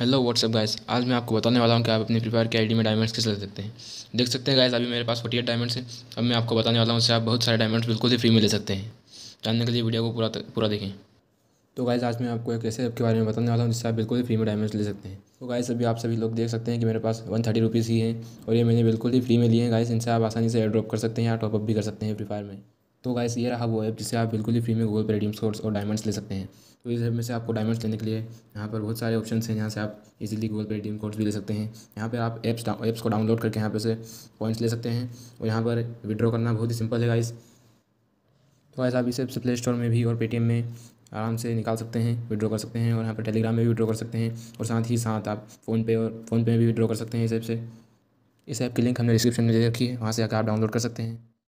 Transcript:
hello what's up guys आज मैं आपको बताने वाला हूँ कि आप अपनी प्रीफायर के आईडी में डायमंड्स कैसे ले सकते हैं देख सकते हैं गाइस अभी मेरे पास फोर्टी एट डायमंड्स हैं अब मैं आपको बताने वाला हूँ उससे आप बहुत सारे डायमंड्स बिल्कुल ही फ्री में ले सकते हैं जानने के लिए वीडियो को पूरा पूरा देखें तो गाइज आज मैं आपको एक ऐसे ऐप के बारे में बताने वाला हूँ जिससे आप बिल्कुल ही फ्री में डायमंड्स ले सकते हैं तो गाइस अभी आप सभी लोग देख सकते हैं कि मेरे पास वन थर्टी रुपीज़ ही है और ये मैंने बिल्कुल ही फ्री में लिए हैं गाइस इनसे आप आसानी से एयर ड्रॉप कर सकते हैं या टॉपअप भी कर सकते हैं फ्री फायर में तो गाइस ये रहा वो ऐप जिससे आप बिल्कुल ही फ्री में गूगल पे रिडीम कोड्स और डायमंड्स ले सकते हैं तो इस ऐप में से आपको डायमंड्स लेने के लिए यहाँ पर बहुत सारे ऑप्शन हैं यहाँ से आप easily Google Pay redeem codes भी ले सकते हैं यहाँ पर आप एप्स एप्स को डाउनलोड करके यहाँ पे से पॉइंट्स ले सकते हैं और यहाँ पर विड्रॉ करना बहुत ही सिंपल है गाइस तो गाइस आप इस ऐप से प्ले स्टोर में भी और पेटीएम में आराम से निकाल सकते हैं विड्रॉ कर सकते हैं और यहाँ पर टेलीग्राम में भी विड्रॉ कर सकते हैं और साथ ही साथ आप फ़ोनपे और फ़ोनपे में भी विड्रॉ कर सकते हैं इस ऐप से इस ऐप की लिंक हमने डिस्क्रिप्शन में दे रखी है वहाँ से आकर आप डाउनलोड कर सकते हैं